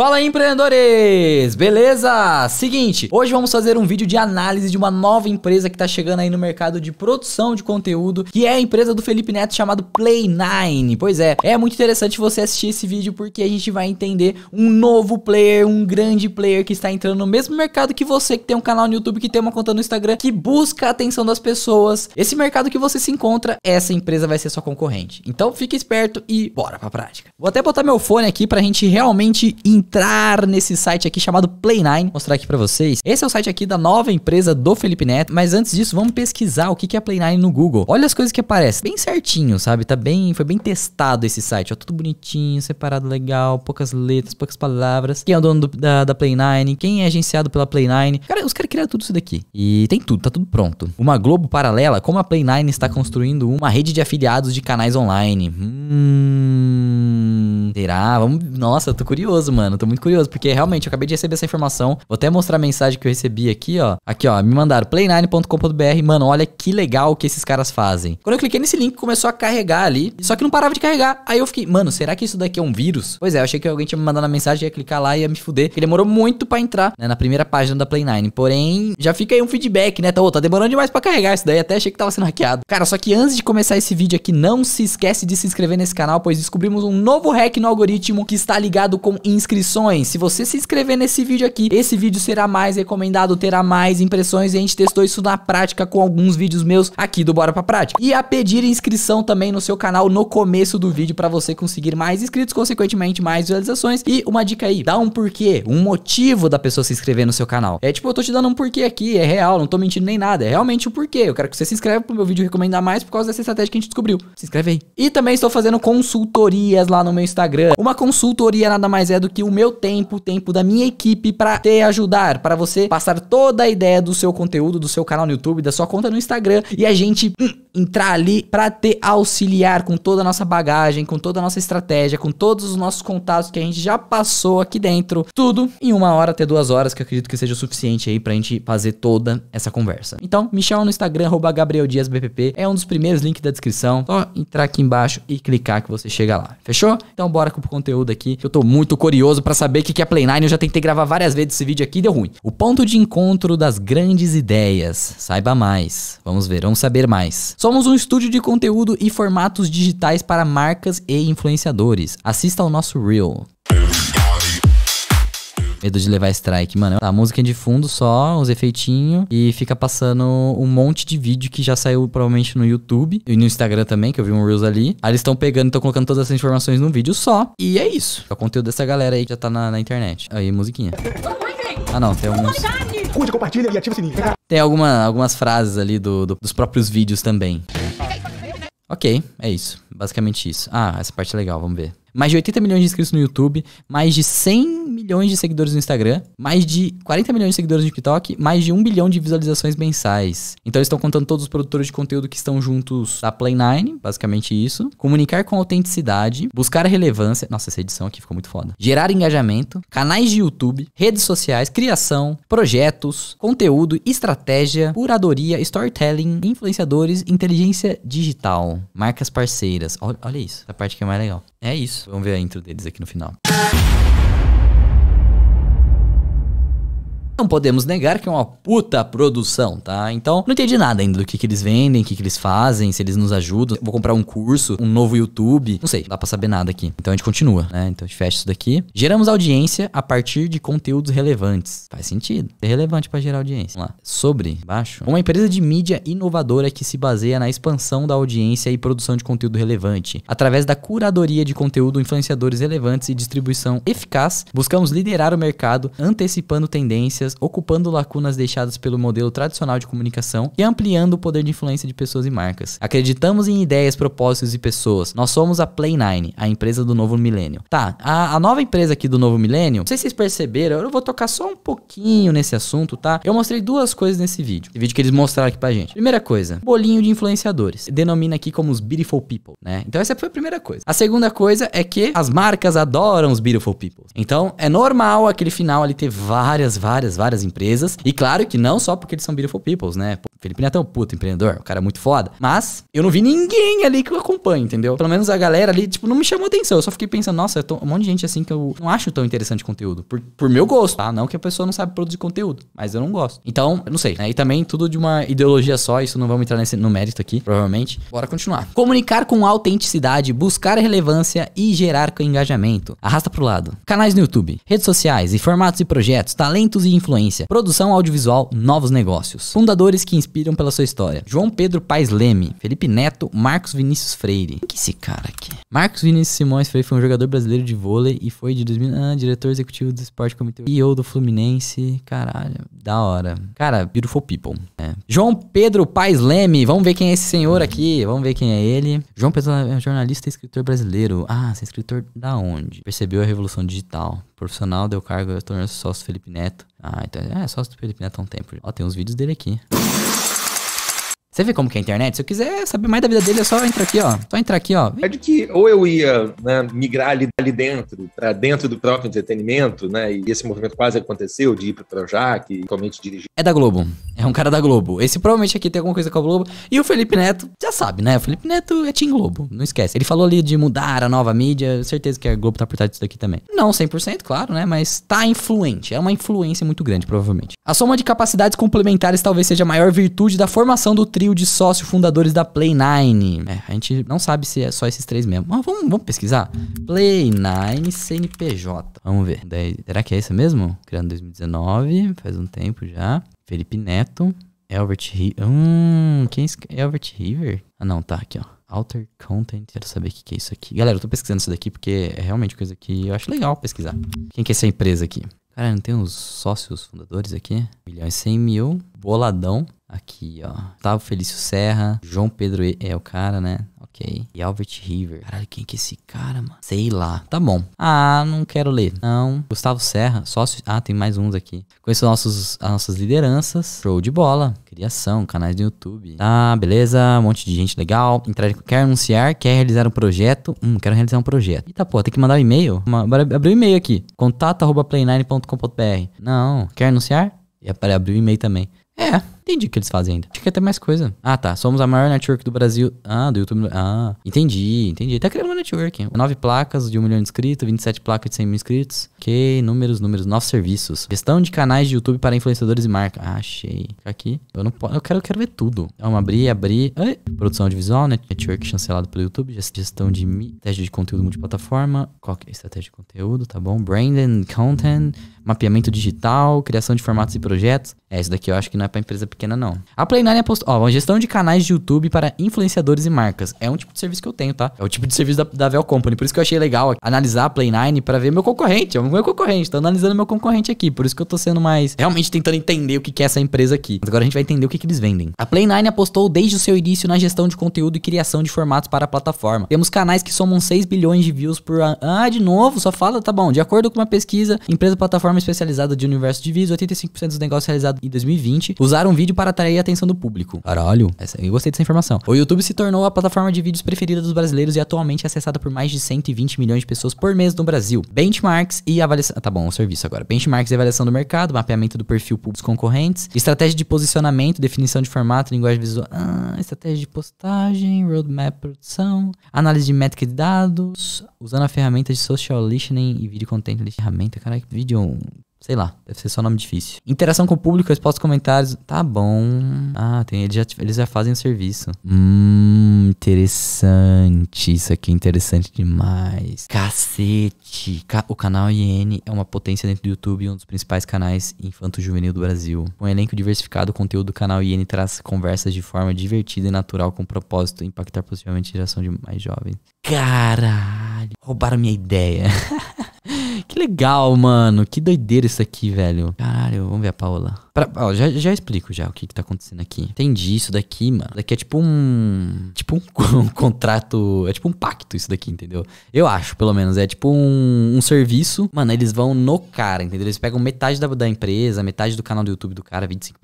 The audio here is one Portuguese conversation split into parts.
Fala aí, empreendedores! Beleza? Seguinte, hoje vamos fazer um vídeo de análise de uma nova empresa que tá chegando aí no mercado de produção de conteúdo, que é a empresa do Felipe Neto chamado Play9. Pois é, é muito interessante você assistir esse vídeo porque a gente vai entender um novo player, um grande player que está entrando no mesmo mercado que você, que tem um canal no YouTube, que tem uma conta no Instagram, que busca a atenção das pessoas. Esse mercado que você se encontra, essa empresa vai ser sua concorrente. Então fique esperto e bora pra prática. Vou até botar meu fone aqui pra gente realmente entender entrar nesse site aqui chamado Play9, mostrar aqui para vocês. Esse é o site aqui da nova empresa do Felipe Neto, mas antes disso, vamos pesquisar o que é Play9 no Google. Olha as coisas que aparecem, bem certinho, sabe? Tá bem, foi bem testado esse site, ó, tudo bonitinho, separado legal, poucas letras, poucas palavras. Quem é o dono do, da, da Play9, quem é agenciado pela Play9. Cara, os caras criaram tudo isso daqui. E tem tudo, tá tudo pronto. Uma Globo paralela, como a Play9 está construindo uma rede de afiliados de canais online. Hum... Será? Vamos... Nossa, tô curioso, mano tô muito curioso, porque realmente eu acabei de receber essa informação. Vou até mostrar a mensagem que eu recebi aqui, ó. Aqui, ó, me mandaram play9.com.br. Mano, olha que legal que esses caras fazem. Quando eu cliquei nesse link, começou a carregar ali, só que não parava de carregar. Aí eu fiquei, mano, será que isso daqui é um vírus? Pois é, eu achei que alguém tinha me mandado uma mensagem, ia clicar lá e ia me fuder, Ele demorou muito para entrar, né, na primeira página da Play9. Porém, já fica aí um feedback, né? Tá, oh, tá demorando demais para carregar isso daí, até achei que tava sendo hackeado. Cara, só que antes de começar esse vídeo aqui, não se esquece de se inscrever nesse canal, pois descobrimos um novo hack no algoritmo que está ligado com inscrição inscrições. Se você se inscrever nesse vídeo aqui, esse vídeo será mais recomendado, terá mais impressões e a gente testou isso na prática com alguns vídeos meus aqui do Bora Pra Prática. E a pedir inscrição também no seu canal no começo do vídeo para você conseguir mais inscritos, consequentemente mais visualizações. E uma dica aí, dá um porquê, um motivo da pessoa se inscrever no seu canal. É tipo, eu tô te dando um porquê aqui, é real, não tô mentindo nem nada, é realmente o um porquê. Eu quero que você se inscreva pro meu vídeo recomendar mais por causa dessa estratégia que a gente descobriu. Se inscreve aí. E também estou fazendo consultorias lá no meu Instagram. Uma consultoria nada mais é do que um meu tempo, o tempo da minha equipe para te ajudar, para você passar toda a ideia do seu conteúdo, do seu canal no YouTube, da sua conta no Instagram e a gente hum, entrar ali para te auxiliar com toda a nossa bagagem, com toda a nossa estratégia, com todos os nossos contatos que a gente já passou aqui dentro. Tudo em uma hora até duas horas, que eu acredito que seja o suficiente aí pra gente fazer toda essa conversa. Então, me chama no Instagram, arroba GabrielDiasBPP. É um dos primeiros links da descrição. Só entrar aqui embaixo e clicar que você chega lá. Fechou? Então, bora com o conteúdo aqui. Eu tô muito curioso para saber o que é Play9. Eu já tentei gravar várias vezes esse vídeo aqui e deu ruim. O ponto de encontro das grandes ideias. Saiba mais. Vamos ver, vamos saber mais Somos um estúdio de conteúdo e formatos digitais para marcas e influenciadores. Assista ao nosso Reel. Medo de levar strike, mano. A música é de fundo só, os efeitinhos, e fica passando um monte de vídeo que já saiu provavelmente no YouTube e no Instagram também, que eu vi um Reels ali. Aí eles estão pegando, estão colocando todas essas informações num vídeo só. E é isso. É o conteúdo dessa galera aí que já tá na, na internet. Aí, musiquinha. Ah, não, tem alguns curte, compartilha e ativa o sininho. Tem alguma, algumas frases ali do, do, dos próprios vídeos também. Ok, é isso. Basicamente isso. Ah, essa parte é legal, vamos ver mais de 80 milhões de inscritos no YouTube, mais de 100 milhões de seguidores no Instagram, mais de 40 milhões de seguidores no TikTok, mais de 1 bilhão de visualizações mensais. Então eles estão contando todos os produtores de conteúdo que estão juntos da Play9, basicamente isso. Comunicar com autenticidade, buscar relevância. Nossa, essa edição aqui ficou muito foda. Gerar engajamento, canais de YouTube, redes sociais, criação, projetos, conteúdo, estratégia, curadoria, storytelling, influenciadores, inteligência digital, marcas parceiras. Olha, olha isso, a parte que é mais legal. É isso. Vamos ver a intro deles aqui no final. Não podemos negar que é uma puta produção, tá? Então, não entendi nada ainda do que, que eles vendem, o que, que eles fazem, se eles nos ajudam. Vou comprar um curso, um novo YouTube. Não sei, não dá pra saber nada aqui. Então a gente continua, né? Então a gente fecha isso daqui. Geramos audiência a partir de conteúdos relevantes. Faz sentido. É relevante para gerar audiência. Vamos lá. Sobre, baixo. Uma empresa de mídia inovadora que se baseia na expansão da audiência e produção de conteúdo relevante. Através da curadoria de conteúdo, influenciadores relevantes e distribuição eficaz, buscamos liderar o mercado antecipando tendências empresas, ocupando lacunas deixadas pelo modelo tradicional de comunicação e ampliando o poder de influência de pessoas e marcas. Acreditamos em ideias, propósitos e pessoas. Nós somos a Play9, a empresa do novo milênio. Tá, a, a, nova empresa aqui do novo milênio, não sei se vocês perceberam, eu vou tocar só um pouquinho nesse assunto, tá? Eu mostrei duas coisas nesse vídeo. Esse vídeo que eles mostraram aqui pra gente. Primeira coisa, bolinho de influenciadores. Denomina aqui como os beautiful people, né? Então essa foi a primeira coisa. A segunda coisa é que as marcas adoram os beautiful people. Então é normal aquele final ali ter várias, várias, várias empresas. E claro que não só porque eles são beautiful people, né? Felipe Neto é um puto empreendedor, um cara muito foda. Mas eu não vi ninguém ali que eu acompanha, entendeu? Pelo menos a galera ali, tipo, não me chamou atenção. Eu só fiquei pensando, nossa, um monte de gente assim que eu não acho tão interessante conteúdo. Por, por meu gosto, tá? Não que a pessoa não sabe produzir conteúdo, mas eu não gosto. Então, eu não sei. Né? E também tudo de uma ideologia só, isso não vamos entrar nesse, no mérito aqui, provavelmente. Bora continuar. Comunicar com autenticidade, buscar relevância e gerar engajamento. Arrasta pro lado. Canais no YouTube, redes sociais e formatos e projetos, talentos e influência, produção audiovisual, novos negócios. Fundadores que inspiram inspiram pela sua história? João Pedro Paes Leme, Felipe Neto, Marcos Vinícius Freire. que é esse cara aqui? Marcos Vinícius Simões Freire foi um jogador brasileiro de vôlei e foi de 2000, ah, diretor executivo do Esporte Comitê CEO do Fluminense. Caralho, da hora. Cara, beautiful people. É. João Pedro Paes Leme, vamos ver quem é esse senhor aqui, vamos ver quem é ele. João Pedro é jornalista e escritor brasileiro. Ah, você é escritor da onde? Percebeu a revolução digital. Profissional deu cargo, tornou-se sócio Felipe Neto. Ah, então é sócio do Felipe Neto há um tempo. Ó, tem uns vídeos dele aqui. Você vê como que é a internet? Se eu quiser saber mais da vida dele, é só entrar aqui, ó. Só entrar aqui, ó. É de que ou eu ia né, migrar ali, ali dentro, para dentro do próprio entretenimento, né? E esse movimento quase aconteceu de ir pro Projac e atualmente dirigir. É da Globo. É um cara da Globo. Esse provavelmente aqui tem alguma coisa com a Globo. E o Felipe Neto, já sabe, né? O Felipe Neto é Team Globo, não esquece. Ele falou ali de mudar a nova mídia, certeza que a Globo tá por trás disso daqui também. Não 100%, claro, né? Mas tá influente. É uma influência muito grande, provavelmente. A soma de capacidades complementares talvez seja a maior virtude da formação do trio de sócio fundadores da Play9. É, a gente não sabe se é só esses três mesmo. Mas vamos, vamos pesquisar. Play9 CNPJ. Vamos ver. Daí, será que é esse mesmo? Criando em 2019, faz um tempo já. Felipe Neto. Albert River. Hum, quem é Albert River? Ah, não, tá aqui, ó. Alter Content. Quero saber o que, que é isso aqui. Galera, eu tô pesquisando isso daqui porque é realmente coisa que eu acho legal pesquisar. Quem que é essa empresa aqui? Cara, não tem os sócios fundadores aqui? milhões e cem mil boladão. Aqui, ó. Gustavo Felício Serra, João Pedro e... é o cara, né? Ok. E Albert River. Caralho, quem que é esse cara, mano? Sei lá. Tá bom. Ah, não quero ler. Não. Gustavo Serra, sócio. Ah, tem mais uns aqui. Conheço nossos, as nossas lideranças. Show de bola. Criação, canais do YouTube. Tá, beleza. Um monte de gente legal. Entrar, quer anunciar, quer realizar um projeto. Hum, quero realizar um projeto. Eita, pô, tem que mandar um e-mail? Uma... Abriu um e-mail aqui. Contato arroba play9.com.br. Não. Quer anunciar? E abrir o e-mail também. É, entendi o que eles fazem ainda. Acho que é até mais coisa. Ah, tá. Somos a maior network do Brasil. Ah, do YouTube. Ah, entendi, entendi. Tá criando uma network. Nove placas de um milhão de inscritos, 27 placas de 100 mil inscritos. Ok, números, números, novos serviços. Gestão de canais de YouTube para influenciadores e marca. Ah, achei. Fica aqui. Eu não posso. Eu quero, eu quero ver tudo. Vamos abrir, abrir. Ai. Produção audiovisual, né? network chancelado pelo YouTube. Gestão de estratégia de conteúdo multiplataforma. Qual que é a estratégia de conteúdo? Tá bom. Branding, content mapeamento digital, criação de formatos e projetos. É, isso daqui eu acho que não é para empresa pequena, não. A Play9 apostou. É ó, uma gestão de canais de YouTube para influenciadores e marcas. É um tipo de serviço que eu tenho, tá? É o tipo de serviço da, da Vel Company. Por isso que eu achei legal analisar a Play9 para ver meu concorrente. É o meu concorrente. Tô analisando meu concorrente aqui. Por isso que eu tô sendo mais. Realmente tentando entender o que, que é essa empresa aqui. Mas agora a gente vai entender o que, que eles vendem. A Play9 apostou desde o seu início na gestão de conteúdo e criação de formatos para a plataforma. Temos canais que somam 6 bilhões de views por ano. Ah, de novo, só fala, tá bom. De acordo com uma pesquisa, empresa plataforma plataforma especializada de universo de vídeos, 85% dos negócios realizados em 2020 usaram vídeo para atrair a atenção do público. Caralho, essa, eu gostei dessa informação. O YouTube se tornou a plataforma de vídeos preferida dos brasileiros e atualmente é acessada por mais de 120 milhões de pessoas por mês no Brasil. Benchmarks e avaliação. Ah, tá bom, o serviço agora. Benchmarks e avaliação do mercado, mapeamento do perfil público concorrentes, estratégia de posicionamento, definição de formato, linguagem visual, ah, estratégia de postagem, roadmap produção, análise de métrica de dados, usando a ferramenta de social listening e video content listening. Ferramenta, caralho, vídeo Sei lá, deve ser só nome difícil. Interação com o público, resposta comentários. Tá bom. Ah, tem, eles, já, eles já fazem o serviço. Hum, interessante. Isso aqui é interessante demais. Cacete. O canal IN é uma potência dentro do YouTube, um dos principais canais infanto-juvenil do Brasil. Com um elenco diversificado, o conteúdo do canal IN traz conversas de forma divertida e natural com o propósito de impactar positivamente a geração de mais jovens. Caralho. Roubaram minha ideia. Que legal, mano. Que doideira isso aqui, velho. eu vamos ver a Paola. Pra, ó, já, já explico já o que, que tá acontecendo aqui. Entendi isso daqui, mano. Isso daqui é tipo um. Tipo um, um, contrato. É tipo um pacto isso daqui, entendeu? Eu acho, pelo menos. É tipo um, um serviço. Mano, eles vão no cara, entendeu? Eles pegam metade da, da empresa, metade do canal do YouTube do cara, 25%,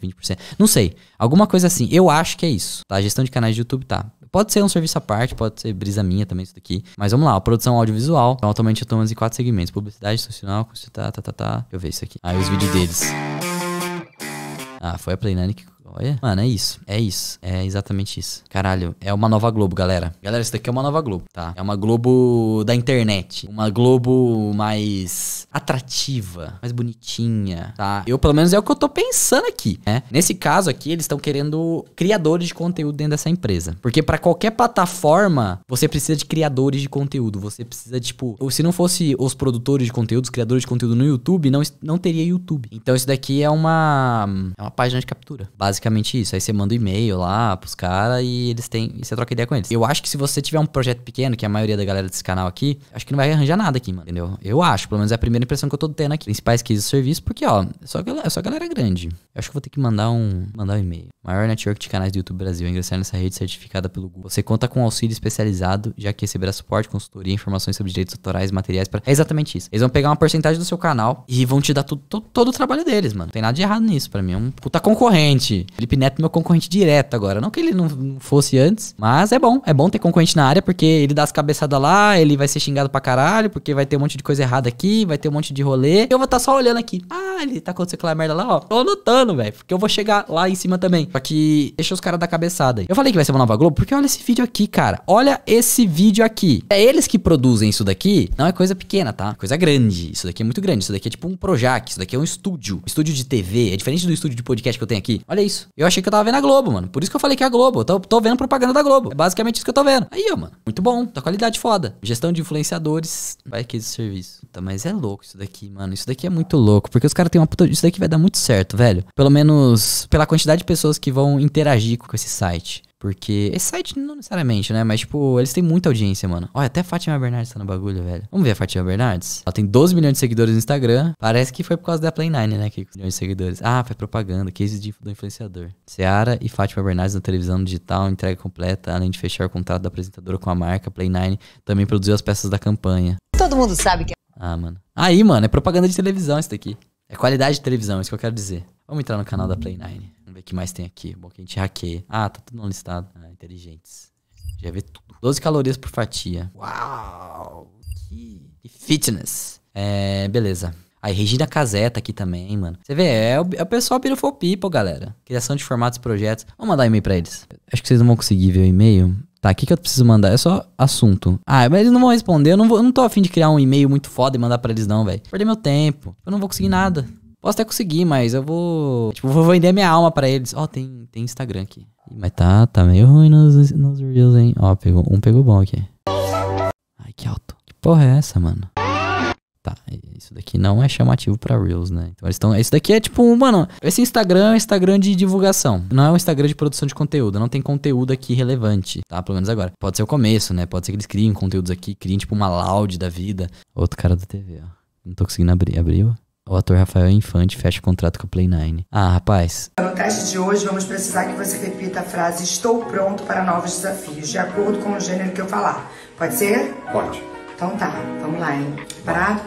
20%. Não sei. Alguma coisa assim. Eu acho que é isso. Tá? A gestão de canais de YouTube tá. Pode ser um serviço à parte, pode ser brisa minha também isso daqui. Mas vamos lá, produção audiovisual. Então, atualmente eu tô em quatro segmentos. Publicidade institucional, tá, tá, tá, tá. Deixa eu ver isso aqui. Aí ah, os vídeos deles. Ah, foi a Playnanic que Olha. Mano, é isso. É isso. É exatamente isso. Caralho, é uma nova Globo, galera. Galera, isso daqui é uma nova Globo, tá? É uma Globo da internet. Uma Globo mais atrativa, mais bonitinha, tá? Eu, pelo menos, é o que eu tô pensando aqui, né? Nesse caso aqui, eles estão querendo criadores de conteúdo dentro dessa empresa. Porque para qualquer plataforma, você precisa de criadores de conteúdo. Você precisa, tipo, se não fosse os produtores de conteúdo, os criadores de conteúdo no YouTube, não, não teria YouTube. Então, isso daqui é uma, é uma página de captura, basicamente basicamente isso. Aí você manda um e-mail lá pros caras e eles têm. E você troca ideia com eles. Eu acho que se você tiver um projeto pequeno, que é a maioria da galera desse canal aqui, acho que não vai arranjar nada aqui, mano. Entendeu? Eu acho, pelo menos é a primeira impressão que eu tô tendo aqui. Principais cases do serviço, porque, ó, é só, é só galera grande. Eu acho que vou ter que mandar um. Mandar um e-mail. Maior network de canais do YouTube Brasil. Ingressar nessa rede certificada pelo Google. Você conta com auxílio especializado, já que receberá suporte, consultoria, informações sobre direitos autorais, materiais. Pra... É exatamente isso. Eles vão pegar uma porcentagem do seu canal e vão te dar tudo, todo, todo o trabalho deles, mano. Não tem nada de errado nisso. para mim é um puta concorrente. Felipe Neto é meu concorrente direto agora. Não que ele não fosse antes, mas é bom. É bom ter concorrente na área, porque ele dá as cabeçadas lá, ele vai ser xingado pra caralho, porque vai ter um monte de coisa errada aqui, vai ter um monte de rolê. E eu vou estar tá só olhando aqui. Ah, ele tá acontecendo aquela merda lá, ó. Tô anotando, velho. Porque eu vou chegar lá em cima também. Só que deixa os caras dar cabeçada aí. Eu falei que vai ser uma nova Globo, porque olha esse vídeo aqui, cara. Olha esse vídeo aqui. É eles que produzem isso daqui. Não é coisa pequena, tá? É coisa grande. Isso daqui é muito grande. Isso daqui é tipo um Projac. Isso daqui é um estúdio. Estúdio de TV. É diferente do estúdio de podcast que eu tenho aqui. Olha isso isso. Eu achei que eu tava vendo a Globo, mano. Por isso que eu falei que é a Globo. Eu tô, tô vendo propaganda da Globo. É basicamente isso que eu tô vendo. Aí, ó, mano. Muito bom. Tá qualidade foda. Gestão de influenciadores. Vai aqui esse serviço. Tá, mas é louco isso daqui, mano. Isso daqui é muito louco. Porque os caras têm uma puta. Isso daqui vai dar muito certo, velho. Pelo menos pela quantidade de pessoas que vão interagir com esse site. Porque esse site não necessariamente, né? Mas, tipo, eles têm muita audiência, mano. Olha, até a Fátima Bernardes tá no bagulho, velho. Vamos ver a Fátima Bernardes? Ela tem 12 milhões de seguidores no Instagram. Parece que foi por causa da Play 9, né? Que milhões de seguidores. Ah, foi propaganda, case de, do influenciador. Seara e Fátima Bernardes na televisão digital, entrega completa, além de fechar o contrato da apresentadora com a marca, Play 9 também produziu as peças da campanha. Todo mundo sabe que. É ah, mano. Aí, mano, é propaganda de televisão isso daqui. É qualidade de televisão, é isso que eu quero dizer. Vamos entrar no canal da Play 9. Vamos ver o que mais tem aqui. Bom, que a gente hackeia. Ah, tá tudo não listado. Ah, inteligentes. Já vê tudo. 12 calorias por fatia. Uau! Que, que fitness. É, beleza. Aí, Regina Caseta aqui também, mano. Você vê, é o, é o pessoal Beautiful People, galera. Criação de formatos e projetos. Vamos mandar um e-mail pra eles. Acho que vocês não vão conseguir ver o e-mail. Tá, o que, que eu preciso mandar? É só assunto. Ah, mas eles não vão responder. Eu não, vou, eu não tô afim de criar um e-mail muito foda e mandar pra eles, não, velho. Perder meu tempo. Eu não vou conseguir nada. Posso até conseguir, mas eu vou. Tipo, vou vender minha alma para eles. Ó, oh, tem, tem Instagram aqui. Mas tá, tá meio ruim nos, nos reels, hein? Ó, pegou, um pegou bom aqui. Ai, que alto. Que porra é essa, mano? Tá, isso daqui não é chamativo pra Reels, né? Então eles estão. Isso daqui é tipo, mano, esse Instagram é um Instagram de divulgação. Não é um Instagram de produção de conteúdo. Não tem conteúdo aqui relevante, tá? Pelo menos agora. Pode ser o começo, né? Pode ser que eles criem conteúdos aqui, criem tipo uma loud da vida. Outro cara da TV, ó. Não tô conseguindo abrir. Abriu? O ator Rafael Infante fecha contrato com a Play 9. Ah, rapaz. No teste de hoje, vamos precisar que você repita a frase Estou pronto para novos desafios, de acordo com o gênero que eu falar. Pode ser? Pode. Então tá, vamos lá, hein? Parado?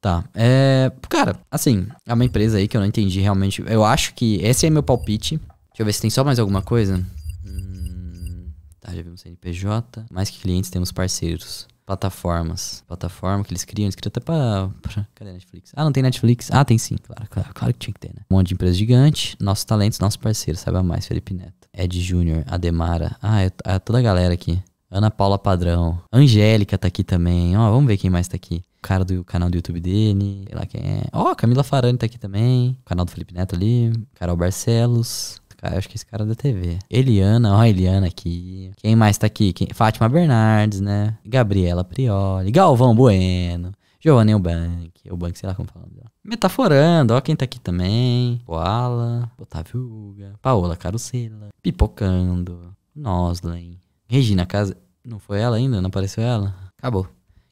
Tá. É. Cara, assim, é uma empresa aí que eu não entendi realmente. Eu acho que esse é meu palpite. Deixa eu ver se tem só mais alguma coisa. Hum... Tá, já vimos CNPJ. Mais que clientes, temos parceiros plataformas. Plataforma que eles criam, eles criam até pra, pra, Cadê a Netflix? Ah, não tem Netflix? Ah, tem sim, claro, claro, claro que tinha que ter, né? Um monte de empresa gigante, nossos talentos, nossos parceiros, sabe mais, Felipe Neto. Ed Júnior, Ademara, ah, é, é toda a galera aqui. Ana Paula Padrão, Angélica tá aqui também, ó, vamos ver quem mais tá aqui. O cara do canal do YouTube dele, sei lá quem é. Ó, Camila Farani tá aqui também, o canal do Felipe Neto ali, Carol Barcelos, cara? Eu acho que esse cara é da TV. Eliana, ó, a Eliana aqui. Quem mais tá aqui? Quem? Fátima Bernardes, né? Gabriela Prioli. Galvão Bueno. Giovanni o Bank sei lá como falando Metaforando, ó quem tá aqui também. Koala, Otávio Uga, Paola Carucela Pipocando, Noslen, Regina Casa. Não foi ela ainda? Não apareceu ela? Acabou.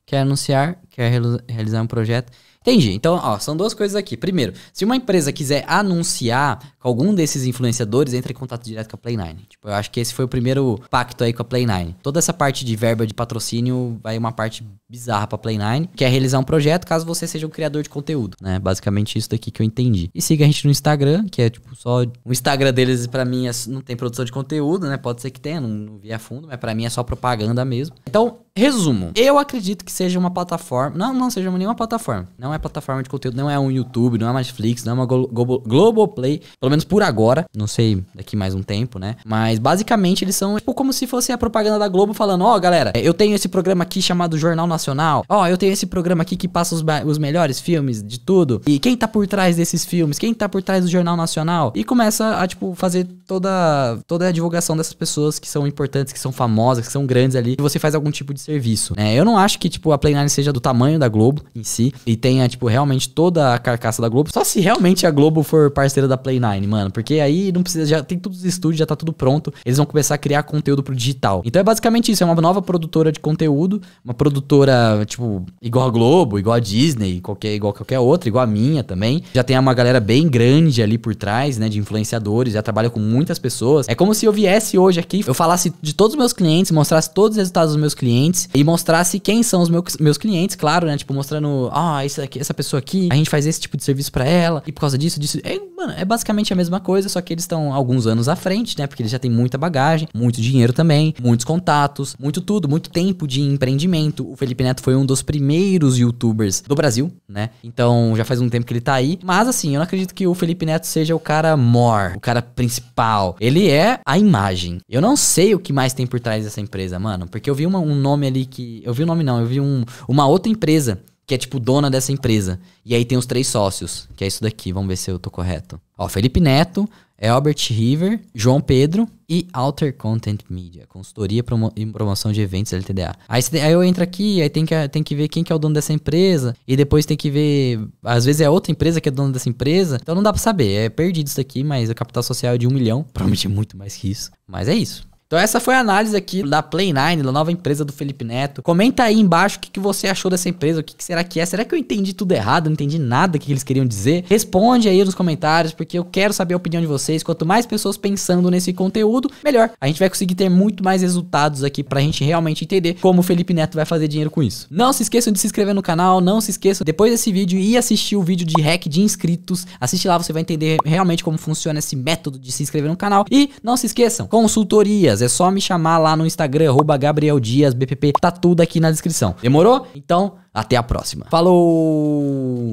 Quer anunciar, quer realizar um projeto Entendi. Então, ó, são duas coisas aqui. Primeiro, se uma empresa quiser anunciar com algum desses influenciadores, entra em contato direto com a Play9. Tipo, eu acho que esse foi o primeiro pacto aí com a Play9. Toda essa parte de verba de patrocínio vai uma parte bizarra pra Play9, que é realizar um projeto caso você seja um criador de conteúdo, né? Basicamente isso daqui que eu entendi. E siga a gente no Instagram, que é tipo só... O Instagram deles, para mim, é... não tem produção de conteúdo, né? Pode ser que tenha, não, não vi a fundo, mas para mim é só propaganda mesmo. Então, Resumo, eu acredito que seja uma plataforma. Não, não seja nenhuma plataforma. Não é plataforma de conteúdo, não é um YouTube, não é uma Netflix, não é uma Glo Glo Globoplay. Pelo menos por agora. Não sei daqui mais um tempo, né? Mas basicamente eles são tipo como se fosse a propaganda da Globo falando: Ó, oh, galera, eu tenho esse programa aqui chamado Jornal Nacional. Ó, oh, eu tenho esse programa aqui que passa os, os melhores filmes de tudo. E quem tá por trás desses filmes? Quem tá por trás do Jornal Nacional? E começa a, tipo, fazer toda, toda a divulgação dessas pessoas que são importantes, que são famosas, que são grandes ali. E você faz algum tipo de serviço, né? Eu não acho que, tipo, a Playnine seja do tamanho da Globo em si e tenha, tipo, realmente toda a carcaça da Globo. Só se realmente a Globo for parceira da Playnine, mano. Porque aí não precisa, já tem todos os estúdios, já tá tudo pronto. Eles vão começar a criar conteúdo pro digital. Então é basicamente isso, é uma nova produtora de conteúdo, uma produtora, tipo, igual a Globo, igual a Disney, qualquer, igual qualquer outra, igual a minha também. Já tem uma galera bem grande ali por trás, né, de influenciadores, já trabalha com muitas pessoas. É como se eu viesse hoje aqui, eu falasse de todos os meus clientes, mostrasse todos os resultados dos meus clientes clientes e mostrasse quem são os meus, meus clientes, claro, né? Tipo, mostrando, ah, esse essa pessoa aqui, a gente faz esse tipo de serviço para ela, e por causa disso, disso. É Mano, é basicamente a mesma coisa, só que eles estão alguns anos à frente, né? Porque eles já têm muita bagagem, muito dinheiro também, muitos contatos, muito tudo, muito tempo de empreendimento. O Felipe Neto foi um dos primeiros youtubers do Brasil, né? Então já faz um tempo que ele tá aí. Mas assim, eu não acredito que o Felipe Neto seja o cara more, o cara principal. Ele é a imagem. Eu não sei o que mais tem por trás dessa empresa, mano. Porque eu vi uma, um nome ali que. Eu vi o um nome não, eu vi um, uma outra empresa que é tipo dona dessa empresa. E aí tem os três sócios, que é isso daqui, vamos ver se eu tô correto. Ó, Felipe Neto, Albert River, João Pedro e Alter Content Media, consultoria e promoção de eventos LTDA. Aí, aí eu entro aqui, aí tem que, tem que ver quem que é o dono dessa empresa, e depois tem que ver, às vezes é outra empresa que é dona dessa empresa, então não dá para saber, é perdido isso daqui, mas a capital social é de um milhão, prometi muito mais que isso, mas é isso. Então essa foi a análise aqui da Play9, da nova empresa do Felipe Neto. Comenta aí embaixo o que, que você achou dessa empresa, o que, que será que é? Será que eu entendi tudo errado? Não entendi nada que eles queriam dizer? Responde aí nos comentários, porque eu quero saber a opinião de vocês. Quanto mais pessoas pensando nesse conteúdo, melhor. A gente vai conseguir ter muito mais resultados aqui pra gente realmente entender como o Felipe Neto vai fazer dinheiro com isso. Não se esqueçam de se inscrever no canal, não se esqueçam depois desse vídeo e assistir o vídeo de hack de inscritos. Assiste lá, você vai entender realmente como funciona esse método de se inscrever no canal. E não se esqueçam, consultorias Dias. É só me chamar lá no Instagram, arroba Gabriel Dias, BPP, tá tudo aqui na descrição. Demorou? Então, até a próxima. Falou!